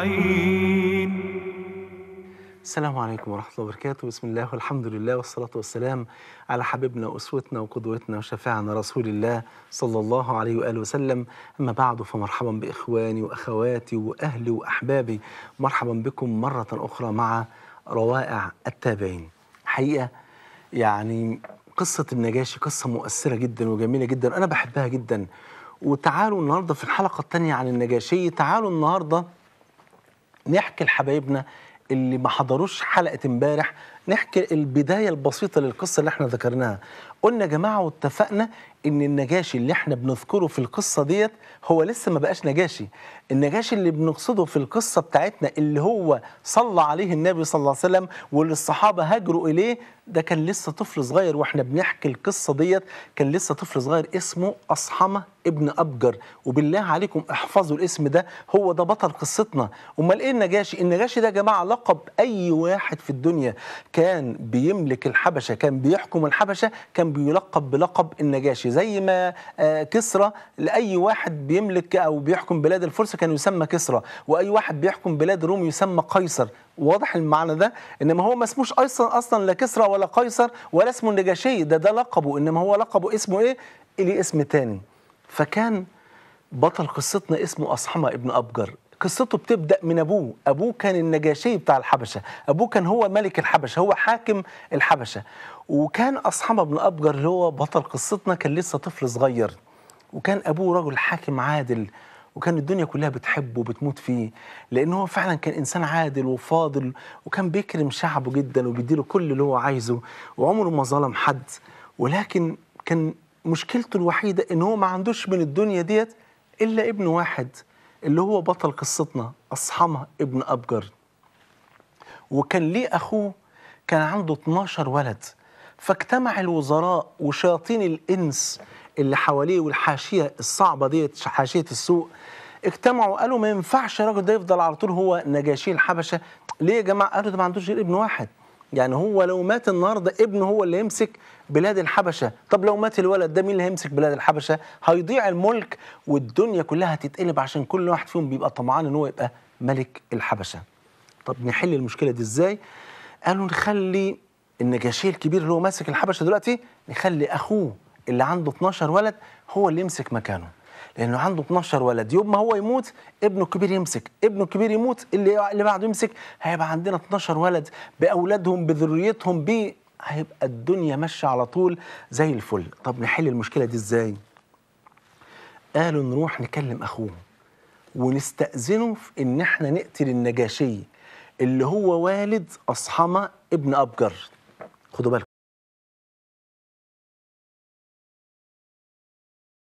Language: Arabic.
أجمعين السلام عليكم ورحمة الله وبركاته بسم الله والحمد لله والصلاة والسلام على حبيبنا وأسوتنا وقدوتنا وشفاعنا رسول الله صلى الله عليه وآله وسلم أما بعد فمرحبا بإخواني وأخواتي وأهلي وأحبابي مرحبا بكم مرة أخرى مع روائع التابعين حقيقة يعني قصة النجاشي قصة مؤثرة جدا وجميلة جدا أنا بحبها جدا وتعالوا النهاردة في الحلقة الثانية عن النجاشي تعالوا النهاردة نحكي لحبايبنا اللي ما حضروش حلقه امبارح نحكي البدايه البسيطه للقصه اللي احنا ذكرناها قلنا يا جماعه واتفقنا ان النجاشي اللي احنا بنذكره في القصه ديت هو لسه ما بقاش نجاشي النجاشي اللي بنقصده في القصه بتاعتنا اللي هو صلى عليه النبي صلى الله عليه وسلم واللي الصحابه هاجروا اليه ده كان لسه طفل صغير واحنا بنحكي القصه ديت كان لسه طفل صغير اسمه اصحمه ابن ابجر وبالله عليكم احفظوا الاسم ده هو ده بطل قصتنا امال ايه النجاشي النجاشي ده يا جماعه لقب اي واحد في الدنيا كان بيملك الحبشه كان بيحكم الحبشه كان بيلقب بلقب النجاشي زي ما آه، كسرى لاي واحد بيملك او بيحكم بلاد الفرس كان يسمى كسرى واي واحد بيحكم بلاد روم يسمى قيصر واضح المعنى ده انما هو ما اسموش اصلا اصلا لا كسرى ولا قيصر ولا اسمه النجاشي ده ده لقبه انما هو لقبه اسمه ايه اللي اسم تاني فكان بطل قصتنا اسمه أصحمة ابن أبجر قصته بتبدا من ابوه ابوه كان النجاشي بتاع الحبشه ابوه كان هو ملك الحبشه هو حاكم الحبشه وكان اصحاب ابن ابجر اللي هو بطل قصتنا كان لسه طفل صغير وكان ابوه رجل حاكم عادل وكان الدنيا كلها بتحبه وبتموت فيه لان هو فعلا كان انسان عادل وفاضل وكان بيكرم شعبه جدا وبيديله كل اللي هو عايزه وعمره ما ظلم حد ولكن كان مشكلته الوحيده ان هو ما عندوش من الدنيا ديت الا ابن واحد اللي هو بطل قصتنا أصحمة ابن أبجر وكان ليه أخوه كان عنده 12 ولد فاجتمع الوزراء وشياطين الإنس اللي حواليه والحاشية الصعبة ديت حاشية السوق اجتمعوا وقالوا ما ينفعش الراجل ده يفضل على طول هو نجاشي الحبشه ليه يا جماعه قالوا ده ما عندوش غير ابن واحد يعني هو لو مات النهارده ابنه هو اللي يمسك بلاد الحبشه طب لو مات الولد ده مين اللي هيمسك بلاد الحبشه هيضيع الملك والدنيا كلها هتتقلب عشان كل واحد فيهم بيبقى طمعان ان هو يبقى ملك الحبشه طب نحل المشكله دي ازاي قالوا نخلي النجاشي الكبير اللي هو ماسك الحبشه دلوقتي نخلي اخوه اللي عنده 12 ولد هو اللي يمسك مكانه لانه عنده 12 ولد يوم ما هو يموت ابنه الكبير يمسك ابنه الكبير يموت اللي اللي بعده يمسك هيبقى عندنا 12 ولد باولادهم بذريتهم ب هيبقى الدنيا ماشيه على طول زي الفل طب نحل المشكله دي ازاي قالوا نروح نكلم اخوه ونستأذنه في ان احنا نقتل النجاشي اللي هو والد اصحمه ابن ابجر خدوا بالكم